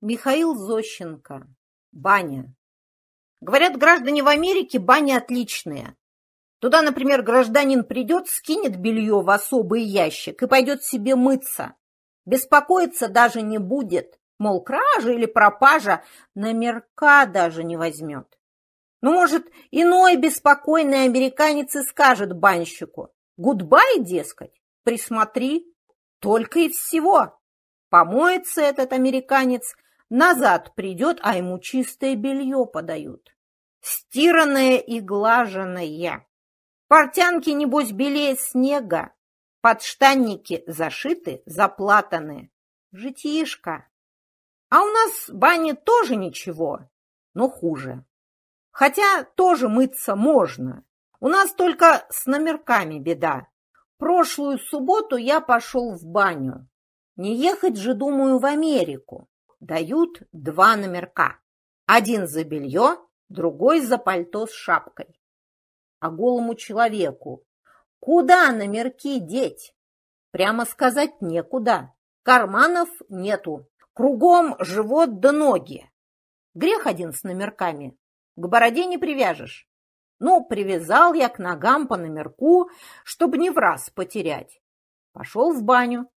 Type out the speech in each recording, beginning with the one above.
Михаил Зощенко. Баня. Говорят, граждане в Америке бани отличные. Туда, например, гражданин придет, скинет белье в особый ящик и пойдет себе мыться. Беспокоиться даже не будет, мол, кража или пропажа, номерка даже не возьмет. Ну, может, иной беспокойный американец и скажет банщику, гудбай, дескать, присмотри, только и всего. Помоется этот американец – Назад придет, а ему чистое белье подают. Стиранное и глаженное. Портянки, небось, белее снега. Подштанники зашиты, заплатаны. Житишка. А у нас бани тоже ничего, но хуже. Хотя тоже мыться можно. У нас только с номерками беда. Прошлую субботу я пошел в баню. Не ехать же, думаю, в Америку дают два номерка. Один за белье, другой за пальто с шапкой. А голому человеку куда номерки деть? Прямо сказать некуда. Карманов нету. Кругом живот да ноги. Грех один с номерками. К бороде не привяжешь. Ну, привязал я к ногам по номерку, чтобы не в раз потерять. Пошел в баню.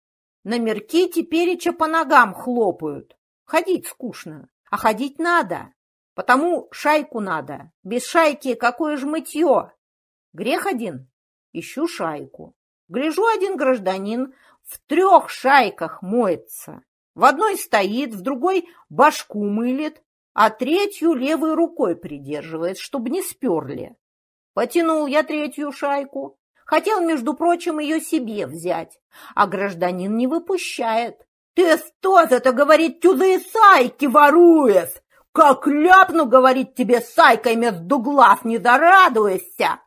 Номерки тепереча по ногам хлопают. Ходить скучно, а ходить надо. Потому шайку надо. Без шайки какое ж мытье? Грех один. Ищу шайку. Гляжу, один гражданин в трех шайках моется. В одной стоит, в другой башку мылит, а третью левой рукой придерживает, чтобы не сперли. Потянул я третью шайку. Хотел, между прочим, ее себе взять, а гражданин не выпущает. Ты что это, говорит, тюзые сайки воруешь? Как ляпну, говорит тебе, сайкой между глаз не зарадуешься.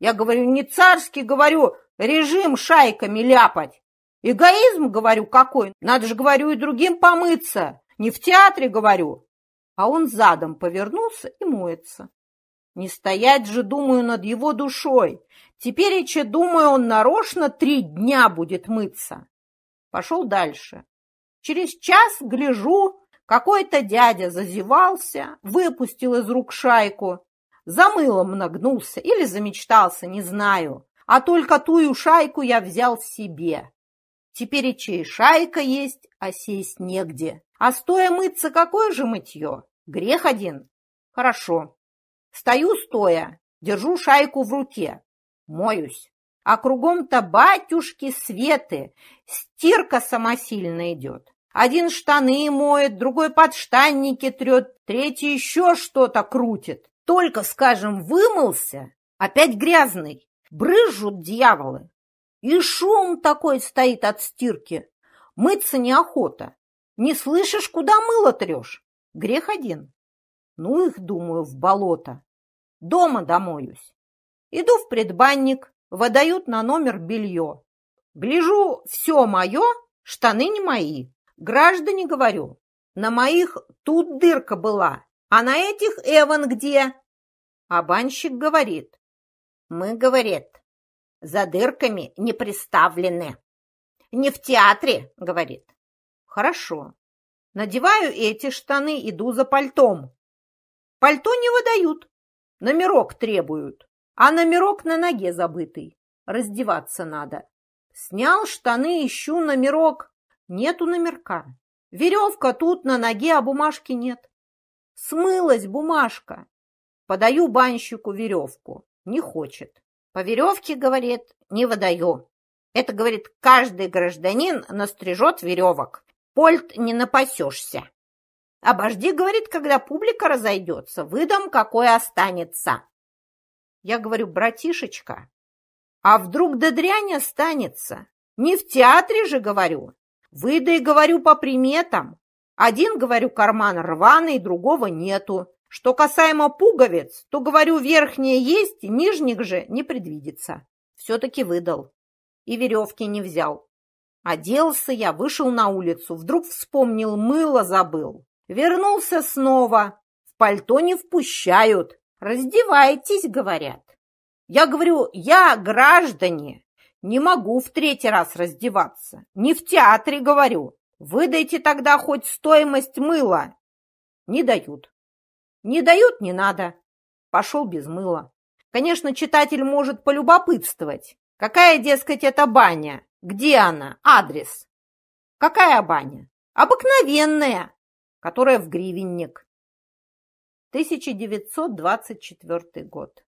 Я говорю, не царский, говорю, режим шайками ляпать. Эгоизм, говорю, какой. Надо же, говорю, и другим помыться. Не в театре, говорю. А он задом повернулся и моется. Не стоять же, думаю, над его душой. Теперь, че думаю, он нарочно три дня будет мыться. Пошел дальше. Через час, гляжу, какой-то дядя зазевался, выпустил из рук шайку, за мылом нагнулся или замечтался, не знаю, а только тую шайку я взял себе. Теперь и чей шайка есть, а сесть негде. А стоя мыться, какое же мытье? Грех один. Хорошо. Стою стоя, держу шайку в руке, моюсь. А кругом-то батюшки светы, стирка самосильно идет. Один штаны моет, другой подштанники трет, третий еще что-то крутит. Только, скажем, вымылся, опять грязный. Брызжут дьяволы. И шум такой стоит от стирки. Мыться неохота. Не слышишь, куда мыло трешь? Грех один. Ну их, думаю, в болото. Дома домоюсь. Иду в предбанник, выдают на номер белье. Гляжу, все мое, штаны не мои. Граждане, говорю, на моих тут дырка была, а на этих Эван где? А банщик говорит. Мы, говорит, за дырками не приставлены. Не в театре, говорит. Хорошо. Надеваю эти штаны, иду за пальтом. Пальто не выдают. Номерок требуют. А номерок на ноге забытый. Раздеваться надо. Снял штаны, ищу номерок. Нету номерка. Веревка тут на ноге, а бумажки нет. Смылась бумажка. Подаю банщику веревку. Не хочет. По веревке, говорит, не выдаю. Это, говорит, каждый гражданин настрижет веревок. Польт не напасешься. Обожди, говорит, когда публика разойдется, выдам, какое останется. Я говорю, братишечка, а вдруг до дрянь останется? Не в театре же, говорю. Выдай, говорю, по приметам. Один, говорю, карман рваный, другого нету. Что касаемо пуговиц, то, говорю, верхнее есть, нижних же не предвидится. Все-таки выдал. И веревки не взял. Оделся я, вышел на улицу, вдруг вспомнил, мыло забыл. Вернулся снова. В пальто не впущают. Раздевайтесь, говорят. Я говорю, я граждане, не могу в третий раз раздеваться. Не в театре, говорю. Выдайте тогда хоть стоимость мыла. Не дают. Не дают, не надо. Пошел без мыла. Конечно, читатель может полюбопытствовать. Какая, дескать, это баня? Где она? Адрес. Какая баня? Обыкновенная, которая в гривенник. 1924 год.